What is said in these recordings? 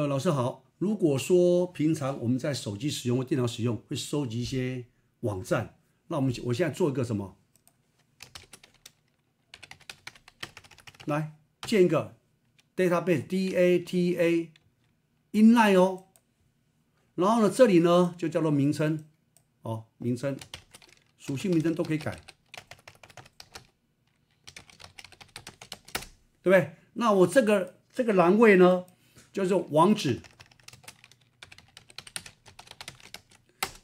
呃，老师好。如果说平常我们在手机使用、或电脑使用，会收集一些网站，那我们我现在做一个什么？来建一个 database，D A T A in line 哦。然后呢，这里呢就叫做名称，哦，名称、属性、名称都可以改，对不对？那我这个这个栏位呢？就是网址，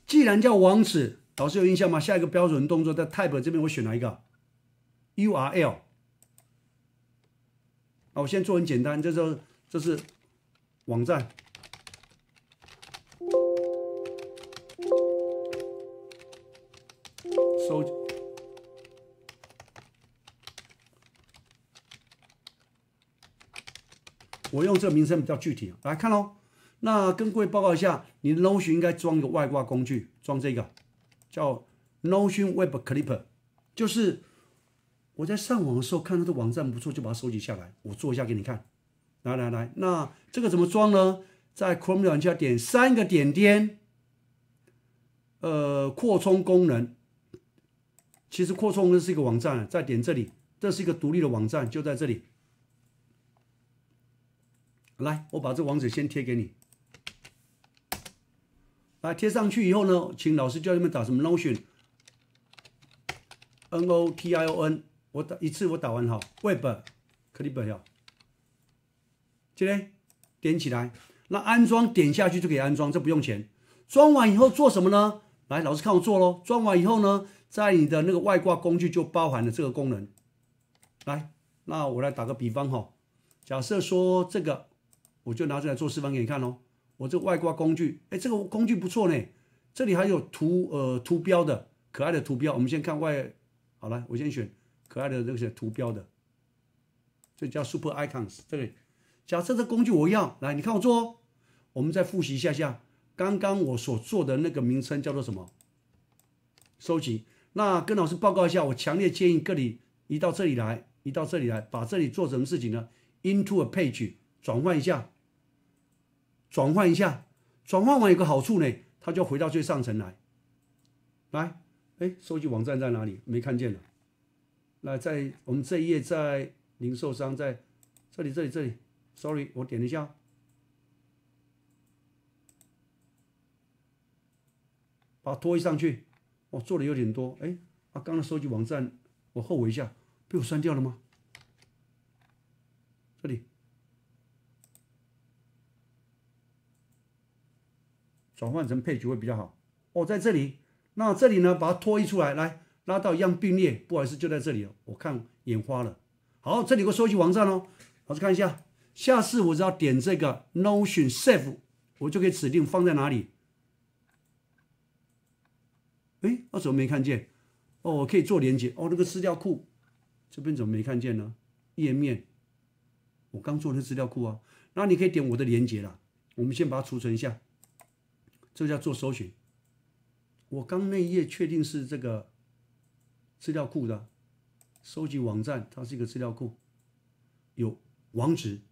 既然叫网址，老师有印象吗？下一个标准动作在 Type 这边，我选哪一个？URL。啊，我现在做很简单，这是这是网站。我用这个名称比较具体，来看喽。那跟各位报告一下，你的 Notion 应该装一个外挂工具，装这个叫 Notion Web Clipper，就是我在上网的时候看它的网站不错，就把它收集下来。我做一下给你看。来来来，那这个怎么装呢？在 Chrome 软件点三个点点，呃，扩充功能。其实扩充功能是一个网站，在点这里，这是一个独立的网站，就在这里。来，我把这网址先贴给你。来贴上去以后呢，请老师教你们打什么 Notion。N O T I O N，我打一次我打完哈。Web p e 不？要这个点起来，那安装点下去就可以安装，这不用钱。装完以后做什么呢？来，老师看我做喽。装完以后呢，在你的那个外挂工具就包含了这个功能。来，那我来打个比方哈，假设说这个。我就拿出来做示范给你看喽。我这外挂工具，哎，这个工具不错呢。这里还有图，呃，图标的可爱的图标。我们先看外，好了，我先选可爱的这些图标的，这叫 Super Icons。这里，假设这工具我要来，你看我做。哦，我们再复习一下下，刚刚我所做的那个名称叫做什么？收集。那跟老师报告一下，我强烈建议各位，移到这里来，移到这里来，把这里做什么事情呢？Into a page，转换一下。转换一下，转换完有个好处呢，它就回到最上层来。来，哎，收集网站在哪里？没看见了。来，在我们这一页，在零售商，在这里，这里，这里。Sorry，我点一下，把它拖上去。我做的有点多，哎，啊，刚刚收集网站，我后悔一下，被我删掉了吗？这里。转换成配角会比较好哦，在这里，那这里呢？把它拖一出来，来拉到一样并列。不好意思，就在这里，我看眼花了。好，这里有个收集网站哦，老师看一下。下次我只要点这个 Notion Save，我就可以指定放在哪里。哎，啊、怎么没看见？哦，我可以做连接哦。那个资料库这边怎么没看见呢？页面，我刚做的资料库啊。那你可以点我的连接了。我们先把它储存一下。这叫做搜寻。我刚那页确定是这个资料库的收集网站，它是一个资料库，有网址。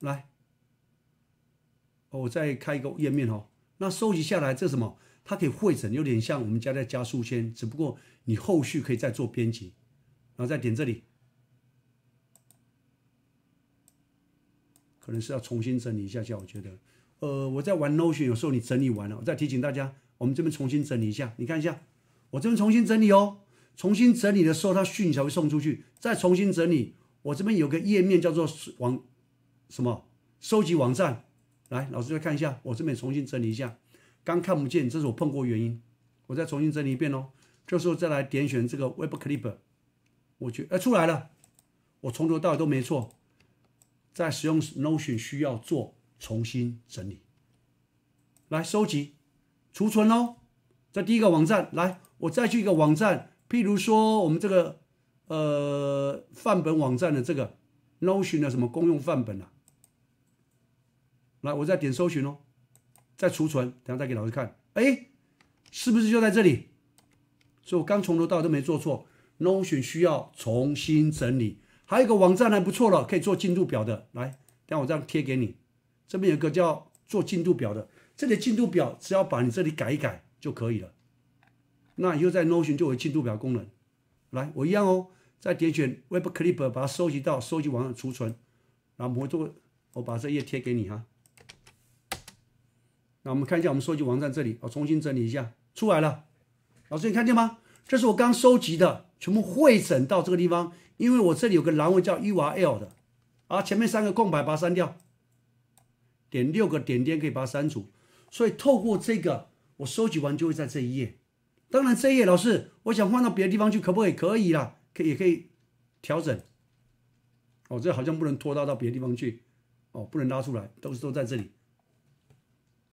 来，我再开一个页面哈。那收集下来这什么？它可以会诊，有点像我们家在加书签，只不过你后续可以再做编辑，然后再点这里，可能是要重新整理一下下，我觉得。呃，我在玩 Notion，有时候你整理完了，我再提醒大家，我们这边重新整理一下，你看一下，我这边重新整理哦。重新整理的时候，它讯才会送出去。再重新整理，我这边有个页面叫做网什么收集网站，来，老师再看一下，我这边重新整理一下，刚看不见，这是我碰过原因，我再重新整理一遍哦。这时候再来点选这个 Web Clipper，我觉，哎出来了，我从头到尾都没错。在使用 Notion 需要做。重新整理，来收集、储存哦。在第一个网站，来，我再去一个网站，譬如说我们这个呃范本网站的这个 Notion 的什么公用范本啊。来，我再点搜寻哦，再储存，等下再给老师看。哎，是不是就在这里？所以我刚从头到尾都没做错。Notion 需要重新整理。还有一个网站还不错了，可以做进度表的。来，让我这样贴给你。这边有个叫做进度表的，这里进度表只要把你这里改一改就可以了。那以后在 Notion 就有进度表功能。来，我一样哦，再点选 Web Clipper，把它收集到收集网储存。然后我做，我把这页贴给你哈。那我们看一下我们收集网站这里，我重新整理一下出来了。老师你看见吗？这是我刚收集的，全部汇整到这个地方，因为我这里有个栏位叫 URL 的，啊，前面三个空白把它删掉。点六个点点可以把它删除，所以透过这个，我收集完就会在这一页。当然这一页，老师，我想换到别的地方去，可不可以？可以啦，可以也可以调整。哦，这好像不能拖到到别的地方去。哦，不能拉出来，都是都在这里。